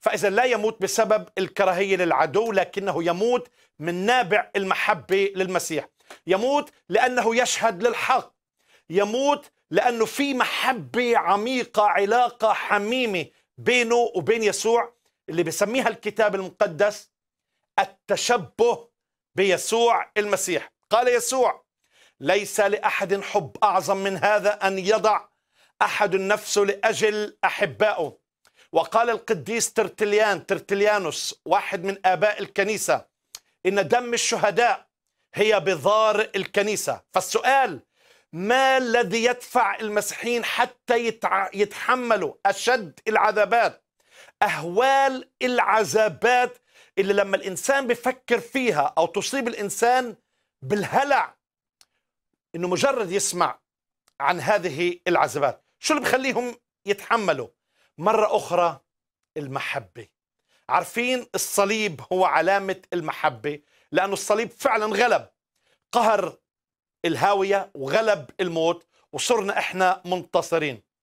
فإذا لا يموت بسبب الكراهية للعدو لكنه يموت من نابع المحبة للمسيح يموت لأنه يشهد للحق يموت لأنه في محبة عميقة علاقة حميمة بينه وبين يسوع اللي بسميها الكتاب المقدس التشبه بيسوع المسيح قال يسوع ليس لأحد حب أعظم من هذا أن يضع أحد نفسه لأجل أحبائه وقال القديس ترتليان ترتليانوس واحد من آباء الكنيسة إن دم الشهداء هي بذار الكنيسة فالسؤال ما الذي يدفع المسيحيين حتى يتحملوا أشد العذابات أهوال العذابات اللي لما الإنسان بفكر فيها أو تصيب الإنسان بالهلع إنه مجرد يسمع عن هذه العذابات شو اللي بخليهم يتحملوا مرة أخرى المحبة عارفين الصليب هو علامة المحبة لأن الصليب فعلا غلب قهر الهاوية وغلب الموت وصرنا إحنا منتصرين